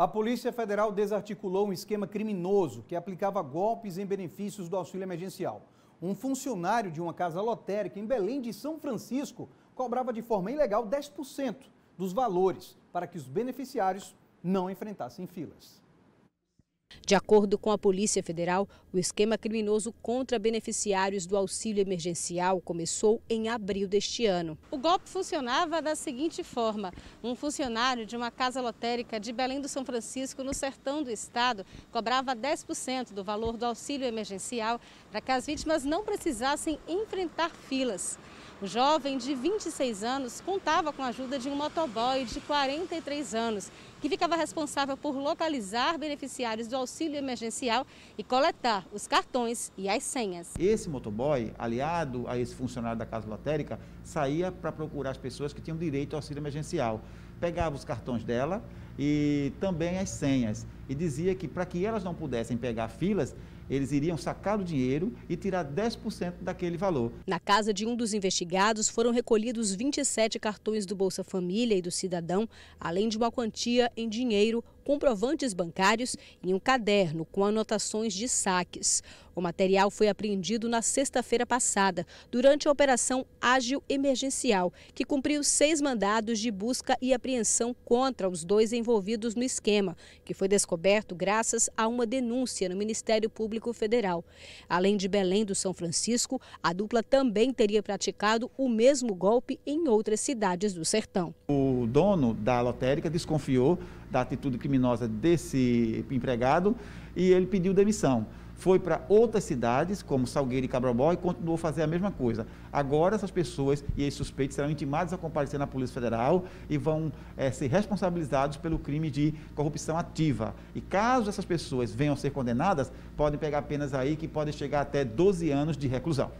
A Polícia Federal desarticulou um esquema criminoso que aplicava golpes em benefícios do auxílio emergencial. Um funcionário de uma casa lotérica em Belém de São Francisco cobrava de forma ilegal 10% dos valores para que os beneficiários não enfrentassem filas. De acordo com a Polícia Federal, o esquema criminoso contra beneficiários do auxílio emergencial começou em abril deste ano. O golpe funcionava da seguinte forma: um funcionário de uma casa lotérica de Belém do São Francisco, no sertão do estado, cobrava 10% do valor do auxílio emergencial para que as vítimas não precisassem enfrentar filas. O jovem de 26 anos contava com a ajuda de um motoboy de 43 anos, que ficava responsável por localizar beneficiários do auxílio emergencial e coletar os cartões e as senhas. Esse motoboy, aliado a esse funcionário da Casa Lotérica, saía para procurar as pessoas que tinham direito ao auxílio emergencial. Pegava os cartões dela, e também as senhas. E dizia que para que elas não pudessem pegar filas, eles iriam sacar o dinheiro e tirar 10% daquele valor. Na casa de um dos investigados foram recolhidos 27 cartões do Bolsa Família e do Cidadão, além de uma quantia em dinheiro comprovantes bancários e um caderno com anotações de saques. O material foi apreendido na sexta-feira passada, durante a Operação Ágil Emergencial, que cumpriu seis mandados de busca e apreensão contra os dois envolvidos no esquema, que foi descoberto graças a uma denúncia no Ministério Público Federal. Além de Belém do São Francisco, a dupla também teria praticado o mesmo golpe em outras cidades do sertão. O dono da lotérica desconfiou da atitude que criminosa desse empregado e ele pediu demissão. Foi para outras cidades, como Salgueiro e Cabrobó, e continuou a fazer a mesma coisa. Agora, essas pessoas e esses suspeitos serão intimados a comparecer na Polícia Federal e vão é, ser responsabilizados pelo crime de corrupção ativa. E caso essas pessoas venham a ser condenadas, podem pegar penas aí que podem chegar até 12 anos de reclusão.